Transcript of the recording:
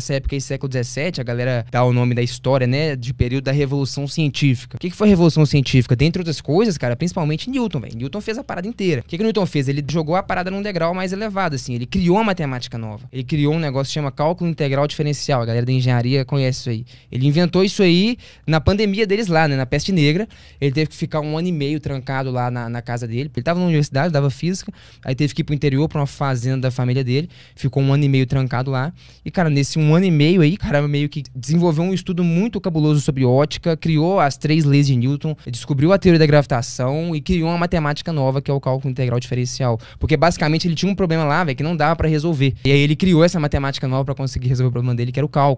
essa época aí, século XVII, a galera dá o nome da história, né, de período da Revolução Científica. O que, que foi a Revolução Científica? Dentre outras coisas, cara, principalmente Newton, velho. Newton fez a parada inteira. O que, que Newton fez? Ele jogou a parada num degrau mais elevado, assim. Ele criou a matemática nova. Ele criou um negócio que chama cálculo integral diferencial. A galera da engenharia conhece isso aí. Ele inventou isso aí na pandemia deles lá, né, na peste negra. Ele teve que ficar um ano e meio trancado lá na, na casa dele. Ele tava na universidade, dava física. Aí teve que ir pro interior, pra uma fazenda da família dele. Ficou um ano e meio trancado lá. E, cara, nesse um um ano e meio aí, cara, meio que desenvolveu um estudo muito cabuloso sobre ótica, criou as três leis de Newton, descobriu a teoria da gravitação e criou uma matemática nova que é o cálculo integral diferencial. Porque basicamente ele tinha um problema lá, velho, que não dava para resolver. E aí ele criou essa matemática nova para conseguir resolver o problema dele, que era o cálculo.